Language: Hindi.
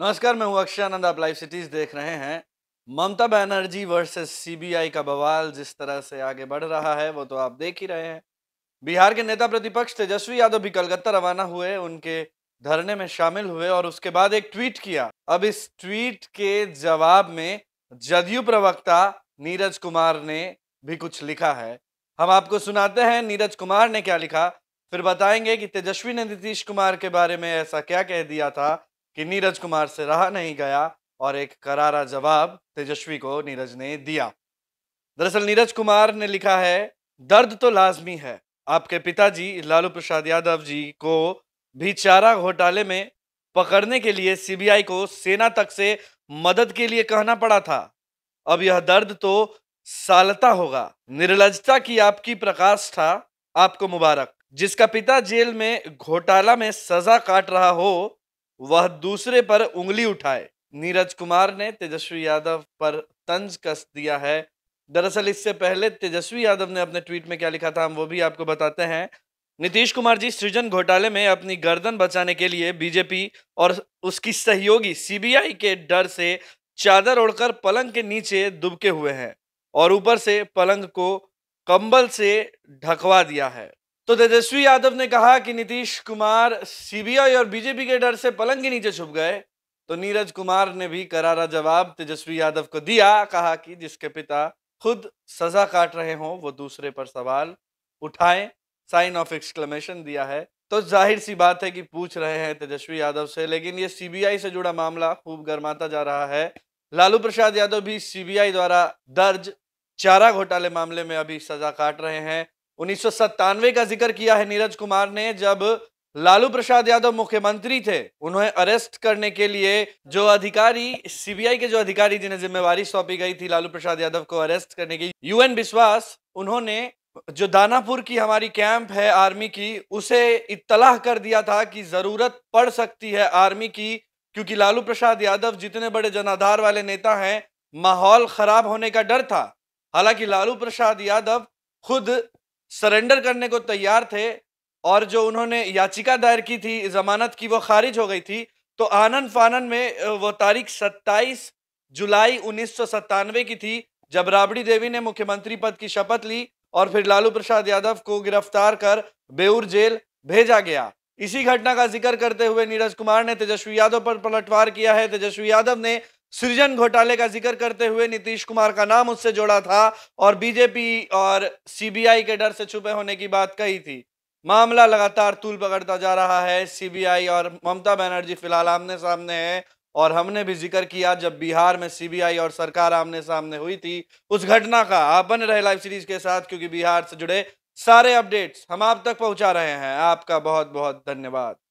नमस्कार मैं हूं अक्षय आनंद आप लाइव सिटीज देख रहे हैं ममता बनर्जी वर्सेस सीबीआई का बवाल जिस तरह से आगे बढ़ रहा है वो तो आप देख ही रहे हैं बिहार के नेता प्रतिपक्ष तेजस्वी यादव भी कलकत्ता रवाना हुए उनके धरने में शामिल हुए और उसके बाद एक ट्वीट किया अब इस ट्वीट के जवाब में जदयू प्रवक्ता नीरज कुमार ने भी कुछ लिखा है हम आपको सुनाते हैं नीरज कुमार ने क्या लिखा फिर बताएंगे कि तेजस्वी ने नीतीश कुमार के बारे में ऐसा क्या कह दिया था कि नीरज कुमार से रहा नहीं गया और एक करारा जवाब तेजस्वी को नीरज ने दिया दरअसल नीरज कुमार ने लिखा है दर्द तो लाजमी है आपके पिताजी लालू प्रसाद यादव जी को भी चारा घोटाले में पकड़ने के लिए सीबीआई को सेना तक से मदद के लिए कहना पड़ा था अब यह दर्द तो सालता होगा निर्लजता की आपकी प्रकाश था आपको मुबारक जिसका पिता जेल में घोटाला में सजा काट रहा हो वह दूसरे पर उंगली उठाए नीरज कुमार ने तेजस्वी यादव पर तंज कस दिया है दरअसल इससे पहले तेजस्वी यादव ने अपने ट्वीट में क्या लिखा था हम वो भी आपको बताते हैं नीतीश कुमार जी सृजन घोटाले में अपनी गर्दन बचाने के लिए बीजेपी और उसकी सहयोगी सीबीआई के डर से चादर ओढ़कर पलंग के नीचे दुबके हुए हैं और ऊपर से पलंग को कंबल से ढकवा दिया है तो तेजस्वी यादव ने कहा कि नीतीश कुमार सीबीआई और बीजेपी के डर से पलंग के नीचे छुप गए तो नीरज कुमार ने भी करारा जवाब तेजस्वी यादव को दिया कहा कि जिसके पिता खुद सजा काट रहे हों वो दूसरे पर सवाल उठाएं साइन ऑफ एक्सक्लेमेशन दिया है तो जाहिर सी बात है कि पूछ रहे हैं तेजस्वी यादव से लेकिन ये सीबीआई से जुड़ा मामला खूब गर्माता जा रहा है लालू प्रसाद यादव भी सीबीआई द्वारा दर्ज चारा घोटाले मामले में अभी सजा काट रहे हैं उन्नीस का जिक्र किया है नीरज कुमार ने जब लालू प्रसाद यादव मुख्यमंत्री थे उन्हें अरेस्ट करने के लिए जो अधिकारी सीबीआई के जो अधिकारी जिन्हें जिम्मेवारी सौंपी गई थी लालू प्रसाद यादव को अरेस्ट करने की यूएन विश्वास उन्होंने जो दानापुर की हमारी कैंप है आर्मी की उसे इतलाह कर दिया था कि जरूरत पड़ सकती है आर्मी की क्योंकि लालू प्रसाद यादव जितने बड़े जनाधार वाले नेता हैं माहौल खराब होने का डर था हालांकि लालू प्रसाद यादव खुद सरेंडर करने को तैयार थे और जो उन्होंने याचिका दायर की थी जमानत की वो खारिज हो गई थी तो आनंद फानन में वो तारीख 27 जुलाई उन्नीस की थी जब राबड़ी देवी ने मुख्यमंत्री पद की शपथ ली और फिर लालू प्रसाद यादव को गिरफ्तार कर बेऊर जेल भेजा गया इसी घटना का जिक्र करते हुए नीरज कुमार ने तेजस्वी यादव पर पलटवार किया है तेजस्वी यादव ने सृजन घोटाले का जिक्र करते हुए नीतीश कुमार का नाम उससे जोड़ा था और बीजेपी और सीबीआई के डर से छुपे होने की बात कही थी मामला लगातार तूल पकड़ता जा रहा है सीबीआई और ममता बनर्जी फिलहाल आमने सामने है और हमने भी जिक्र किया जब बिहार में सीबीआई और सरकार आमने सामने हुई थी उस घटना का आप बन रहे लाइव सीरीज के साथ क्योंकि बिहार से जुड़े सारे अपडेट्स हम आप तक पहुंचा रहे हैं आपका बहुत बहुत धन्यवाद